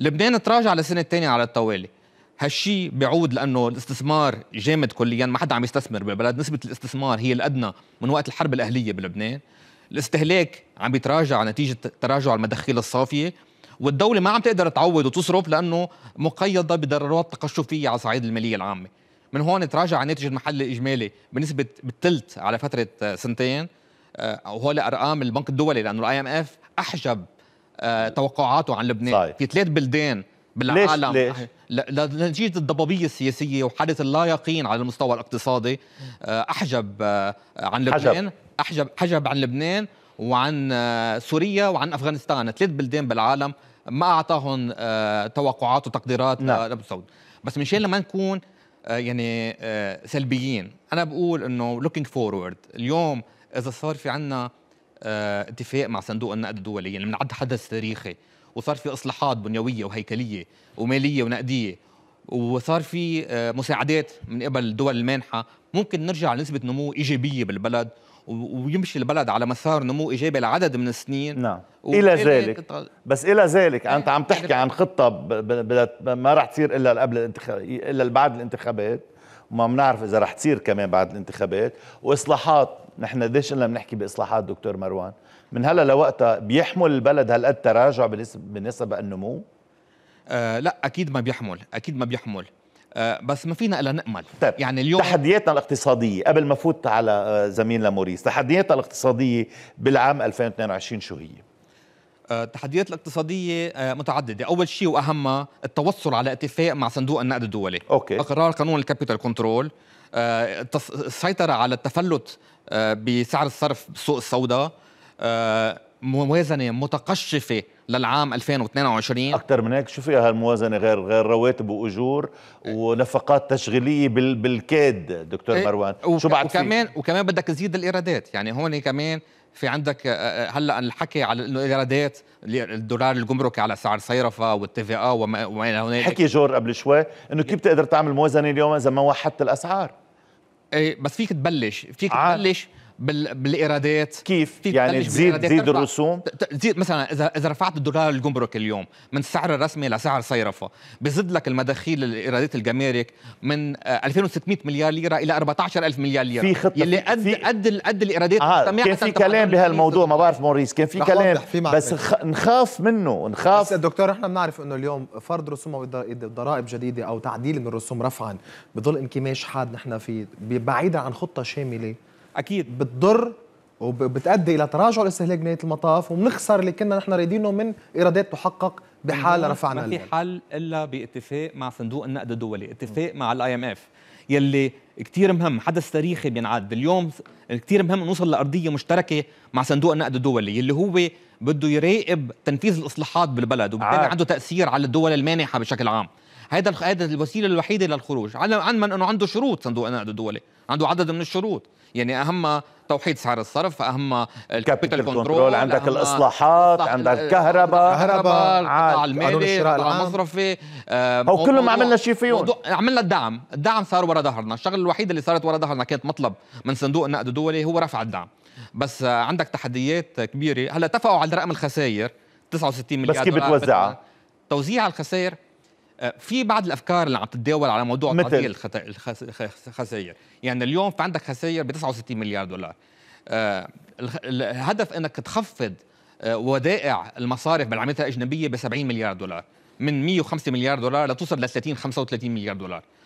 لبنان تراجع لسنة تانية على التوالي هالشي بيعود لانه الاستثمار جامد كليا ما حدا عم يستثمر بالبلد نسبه الاستثمار هي الادنى من وقت الحرب الاهليه بلبنان الاستهلاك عم بيتراجع نتيجه تراجع المداخيل الصافيه والدوله ما عم تقدر تعوض وتصرف لانه مقيده بضرورات تقشفيه على صعيد الماليه العامه من هون تراجع الناتج المحلي الاجمالي بنسبه بالثلث على فتره سنتين آه، وهول ارقام البنك الدولي لانه الاي ام اف احجب آه، توقعاته عن لبنان صحيح. في ثلاث بلدان بالعالم ليش؟ ليش؟ لنتيجة الضبابية السياسية وحادث اللا يقين على المستوى الاقتصادي آه، آه، أحجب عن لبنان حجب. أحجب حجب عن لبنان وعن سوريا وعن أفغانستان ثلاث بلدان بالعالم ما أعطاهم توقعات وتقديرات نعم. بس من بس لما نكون يعني سلبيين أنا بقول أنه looking forward اليوم إذا صار في عنا آه، اتفاق مع صندوق النقد الدولي يعني بنعد حدث تاريخي وصار في اصلاحات بنيويه وهيكليه وماليه ونقديه وصار في آه، مساعدات من قبل الدول المانحه ممكن نرجع لنسبه نمو ايجابيه بالبلد ويمشي البلد على مسار نمو ايجابي لعدد من السنين نعم الى ذلك بس الى ذلك انت عم تحكي عن خطه ما راح تصير الا قبل الانتخاب الا بعد الانتخابات وما بنعرف اذا راح تصير كمان بعد الانتخابات واصلاحات نحن قديش قلنا بنحكي باصلاحات دكتور مروان من هلا لوقتها بيحمل البلد هالقد تراجع بالنسبه النمو آه لا اكيد ما بيحمل اكيد ما بيحمل آه بس ما فينا الا نامل طيب. يعني اليوم تحدياتنا الاقتصاديه قبل ما فوت على آه، زميلنا موريس تحدياتنا الاقتصاديه بالعام 2022 شو هي التحديات آه، الاقتصادية آه، متعددة أول شيء وأهمها التوصل على اتفاق مع صندوق النقد الدولي أوكي. إقرار قانون الكابيتال كنترول السيطرة على التفلت آه، بسعر الصرف بسوق السوداء موازنة متقشفة للعام 2022 اكثر من هيك شو فيها هالموازنه غير غير رواتب واجور إيه. ونفقات تشغيليه بال بالكاد دكتور إيه. مروان شو بعد وكمان فيه؟ وكمان بدك تزيد الايرادات يعني هون كمان في عندك آه، آه، آه، هلا الحكي على انه ايرادات الدولار الجمركي على سعر صيرفه والتي في اه وما الى هنالك حكي جور قبل شوي انه كيف بتقدر تعمل موازنه اليوم اذا ما وحدت الاسعار ايه بس فيك تبلش فيك تبلش بالايرادات كيف يعني تزيد تزيد الرسوم تزيد مثلا اذا اذا رفعت الدولار الجمرك اليوم من السعر الرسمي لسعر صيرفه بزيد لك المداخيل الايرادات الجمارك من 2600 آه، مليار ليره الى 14000 مليار ليره في خطه يلي قد في قد قد الايرادات آه كان في كلام بهالموضوع ما بعرف موريس كان في كلام بس خ... نخاف منه نخاف بس دكتور احنا بنعرف انه اليوم فرض رسوم او ضرائب جديده او تعديل من الرسوم رفعا بظل انكماش حاد نحن في بعيدا عن خطه شامله اكيد بتضر وبتؤدي الى تراجع الاستهلاك نهايه المطاف وبنخسر اللي كنا نحن رايدينه من ايرادات تحقق بحال رفعنا ما في حل الا باتفاق مع صندوق النقد الدولي، اتفاق مع الاي ام اف يلي كثير مهم حدث تاريخي بينعد اليوم كثير مهم نوصل لارضيه مشتركه مع صندوق النقد الدولي يلي هو بده يراقب تنفيذ الاصلاحات بالبلد وبالتالي عنده تاثير على الدول المانحه بشكل عام هذا هذا الوسيله الوحيده للخروج علما انه عنده شروط صندوق النقد الدولي عنده عدد من الشروط يعني اهم توحيد سعر الصرف اهم الكابيتال كنترول عندك الاصلاحات عندك الكهرباء الكهرباء القطاع المالي القطاع المصرفي آه، هو كلهم عملنا شيء فيهم عملنا الدعم الدعم صار ورا ظهرنا الشغله الوحيده اللي صارت ورا ظهرنا كانت مطلب من صندوق النقد الدولي هو رفع الدعم بس آه، عندك تحديات كبيره هلا اتفقوا على رقم الخسائر 69 مليار بس كيف بتوزعها توزيع الخسائر في بعض الافكار اللي عم تتداول على موضوع تعديل الخسائر يعني اليوم في عندك خسائر ب 69 مليار دولار آه، الهدف انك تخفض آه، ودائع المصارف بالعمليات الاجنبيه ب 70 مليار دولار من 105 مليار دولار لتوصل ل 30 35 مليار دولار